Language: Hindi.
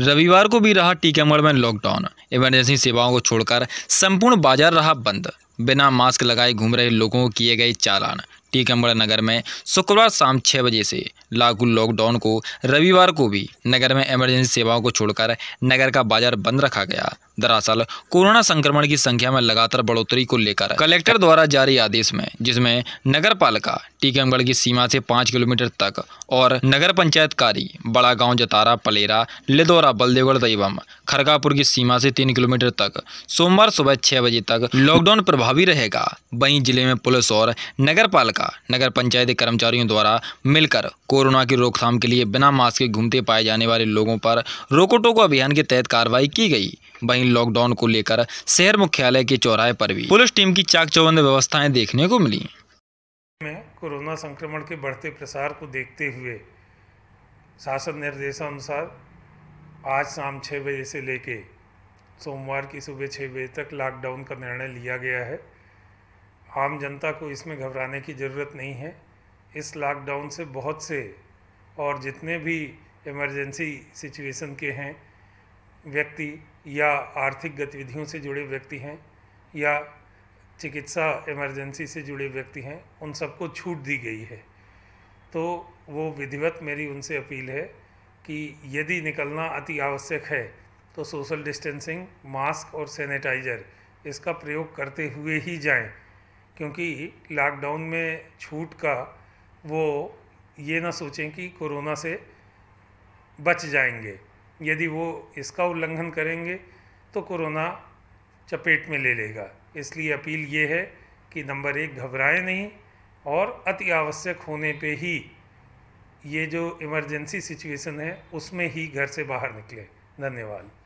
रविवार को भी रहा टीकमगढ़ में लॉकडाउन इमरजेंसी सेवाओं को छोड़कर संपूर्ण बाजार रहा बंद बिना मास्क लगाए घूम रहे लोगों को किए गए चालान टीकमगढ़ नगर में शुक्रवार शाम छः बजे से लागू लॉकडाउन को रविवार को भी नगर में इमरजेंसी सेवाओं को छोड़कर नगर का बाजार बंद रखा गया दरअसल कोरोना संक्रमण की संख्या में लगातार बढ़ोतरी को लेकर कलेक्टर द्वारा जारी आदेश में जिसमें नगर पालिका टीकमगढ़ की सीमा से पाँच किलोमीटर तक और नगर पंचायत कारी बड़ा गांव जतारा पलेरा लिदौरा बलदेवगढ़ एवं खरगापुर की सीमा से तीन किलोमीटर तक सोमवार सुबह छह बजे तक लॉकडाउन प्रभावी रहेगा वहीं जिले में पुलिस और नगर पालिका जाएगा नगर पंचायत के कर्मचारियों द्वारा मिलकर कोरोना की रोकथाम के लिए बिना मास्क के घूमते पाए जाने वाले लोगों पर रोको टोको अभियान के तहत कार्रवाई की गई वहीं लॉकडाउन को लेकर शहर मुख्यालय के चौराहे पर भी पुलिस टीम की चाक चौबंद व्यवस्थाएं देखने को मिली में कोरोना संक्रमण के बढ़ते प्रसार को देखते हुए शासन निर्देशानुसार आज शाम छः बजे से लेके सोमवार की सुबह छः बजे तक लॉकडाउन का निर्णय लिया गया है आम जनता को इसमें घबराने की ज़रूरत नहीं है इस लॉकडाउन से बहुत से और जितने भी इमरजेंसी सिचुएशन के हैं व्यक्ति या आर्थिक गतिविधियों से जुड़े व्यक्ति हैं या चिकित्सा इमरजेंसी से जुड़े व्यक्ति हैं उन सबको छूट दी गई है तो वो विधिवत मेरी उनसे अपील है कि यदि निकलना अति आवश्यक है तो सोशल डिस्टेंसिंग मास्क और सैनिटाइज़र इसका प्रयोग करते हुए ही जाएं क्योंकि लॉकडाउन में छूट का वो ये ना सोचें कि कोरोना से बच जाएंगे यदि वो इसका उल्लंघन करेंगे तो कोरोना चपेट में ले लेगा इसलिए अपील ये है कि नंबर एक घबराएं नहीं और अति आवश्यक होने पे ही ये जो इमरजेंसी सिचुएशन है उसमें ही घर से बाहर निकले धन्यवाद